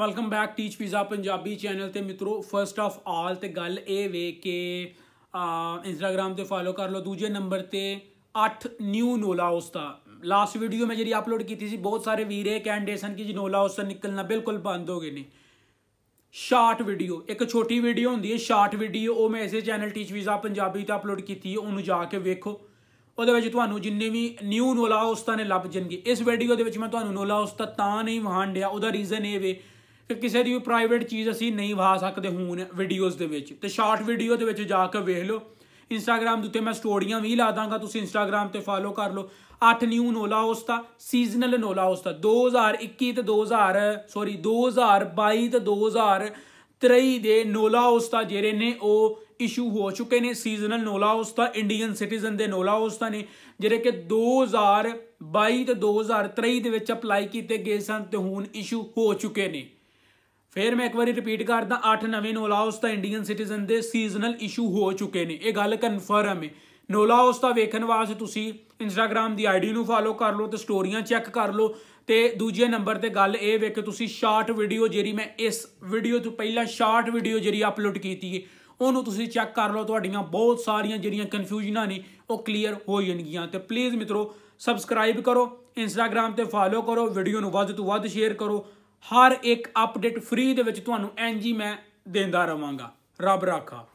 welcome back teach pizza Punjabi channel ਤੇ ਮਿੱਤਰੋ first of all ਤੇ ਗੱਲ ਇਹ ਵੇ ਕਿ ਇੰਸਟਾਗ੍ਰam ਤੇ ਫਾਲੋ ਕਰ ਲਓ ਦੂਜੇ ਨੰਬਰ ਤੇ 8 ਨਿਊ ਨੋਲਾ ਉਸਤਾ ਲਾਸਟ ਵੀਡੀਓ ਮੈਂ ਜਿਹੜੀ ਅਪਲੋਡ ਕੀਤੀ ਸੀ ਬਹੁਤ ਸਾਰੇ ਵੀਰੇ ਕੈਂਡੀਡੇਸ਼ਨ ਕੀ ਕਿ ਜੀ ਨੋਲਾ ਤੋਂ ਨਿਕਲਣਾ ਬਿਲਕੁਲ ਬੰਦ ਹੋ ਗਏ ਨੇ ਸ਼ਾਰਟ ਵੀਡੀਓ ਇੱਕ ਛੋਟੀ ਵੀਡੀਓ ਹੁੰਦੀ ਹੈ ਸ਼ਾਰਟ ਵੀਡੀਓ ਉਹ ਮੈਂ ਇਸੇ ਚੈਨਲ ਟੀਚ ਵੀਜ਼ਾ ਪੰਜਾਬੀ ਤੇ ਅਪਲੋਡ ਕੀਤੀ ਹੈ ਉਹਨੂੰ ਜਾ ਕੇ ਵੇਖੋ ਉਹਦੇ ਵਿੱਚ ਤੁਹਾਨੂੰ ਜਿੰਨੇ ਵੀ ਨਿਊ ਨੋਲਾ ਉਸਤਾ ਨੇ ਲੱਭ ਜਣਗੇ ਇਸ ਵੀਡੀਓ ਦੇ ਵਿੱਚ ਮੈਂ ਤੁਹਾਨੂੰ ਨੋਲਾ ਉਸਤਾ ਤਾਂ ਨਹੀਂ ਵਹਾਂਡਿਆ ਉਹਦਾ ਰੀਜ਼ਨ ਇਹ ਵੇ ਕਿ ਕਿਸੇ ਦੀ ਵੀ ਪ੍ਰਾਈਵੇਟ ਚੀਜ਼ ਅਸੀਂ ਨਹੀਂ ਵਾ ਸਕਦੇ ਹੁਣ ਵੀਡੀਓਜ਼ ਦੇ ਵਿੱਚ ਤੇ ਸ਼ਾਰਟ ਵੀਡੀਓ ਦੇ ਵਿੱਚ ਜਾ ਕੇ ਵੇਖ ਲਓ ਇੰਸਟਾਗ੍ਰam ਦੇ ਉੱਤੇ ਮੈਂ ਸਟੋਰੀਆਂ ਵੀ ਲਾ ਦਾਂਗਾ ਤੁਸੀਂ ਇੰਸਟਾਗ੍ਰam ਤੇ ਫਾਲੋ ਕਰ ਲਓ 8 ਨਿਊ ਨੋਲਾ ਦਾ ਸੀਜ਼ਨਲ ਨੋਲਾ ਦਾ 2021 ਤੇ 2000 ਸੌਰੀ 2022 ਤੇ 2023 ਦੇ ਨੋਲਾ ਦਾ ਜਿਹੜੇ ਨੇ ਉਹ ਇਸ਼ੂ ਹੋ ਚੁੱਕੇ ਨੇ ਸੀਜ਼ਨਲ ਨੋਲਾ ਦਾ ਇੰਡੀਅਨ ਸਿਟੀਜ਼ਨ ਦੇ ਨੋਲਾ ਦਾ ਨੇ ਜਿਹੜੇ ਕਿ 2022 ਤੇ 2023 ਦੇ ਵਿੱਚ ਅਪਲਾਈ ਕੀਤੇ ਗਏ ਸਨ ਤੇ ਹੁਣ ਇਸ਼ੂ ਹੋ ਚੁੱਕੇ ਨੇ ਫੇਰ ਮੈਂ ਇੱਕ ਵਾਰੀ ਰਿਪੀਟ ਕਰਦਾ 8 ਨਵੇਂ ਨੋਲਾਉਸ ਤਾਂ ਇੰਡੀਅਨ ਸਿਟੀਜ਼ਨ ਦੇ ਸੀਜ਼ਨਲ ਇਸ਼ੂ ਹੋ ਚੁੱਕੇ ਨੇ ਇਹ ਗੱਲ ਕਨਫਰਮ ਹੈ ਨੋਲਾਉਸ ਤਾਂ ਵੇਖਣ ਵਾਸਤੇ ਤੁਸੀਂ ਇੰਸਟਾਗ੍ਰam ਦੀ ਆਈਡੀ ਨੂੰ ਫਾਲੋ ਕਰ ਲਓ ਤੇ ਸਟੋਰੀਆਂ ਚੈੱਕ ਕਰ ਲਓ ਤੇ ਦੂਜੇ ਨੰਬਰ ਤੇ ਗੱਲ ਇਹ ਵੇ ਕਿ ਤੁਸੀਂ ਸ਼ਾਰਟ ਵੀਡੀਓ ਜਿਹੜੀ ਮੈਂ ਇਸ ਵੀਡੀਓ ਤੋਂ ਪਹਿਲਾਂ ਸ਼ਾਰਟ ਵੀਡੀਓ ਜਿਹੜੀ ਅਪਲੋਡ ਕੀਤੀ ਹੈ ਉਹਨੂੰ ਤੁਸੀਂ ਚੈੱਕ ਕਰ ਲਓ ਤੁਹਾਡੀਆਂ ਬਹੁਤ ਸਾਰੀਆਂ ਜਿਹੜੀਆਂ ਕਨਫਿਊਜ਼ਨਾਂ ਨੇ ਉਹ ਕਲੀਅਰ ਹੋ ਜਾਣਗੀਆਂ ਤੇ ਪਲੀਜ਼ ਮਿੱਤਰੋ ਸਬਸਕ੍ਰਾਈਬ ਕਰੋ ਇੰਸਟਾਗ੍ਰam ਤੇ ਫਾਲੋ ਕਰੋ ਵੀਡੀਓ ਨੂੰ ਵੱਧ ਤੋਂ ਵੱਧ ਸ਼ੇਅਰ ਕਰੋ ਹਰ ਇੱਕ ਅਪਡੇਟ ਫ੍ਰੀ ਦੇ ਵਿੱਚ ਤੁਹਾਨੂੰ ਐਂਜੀ ਮੈਂ ਦਿੰਦਾ ਰਵਾਂਗਾ ਰੱਬ ਰਾਖਾ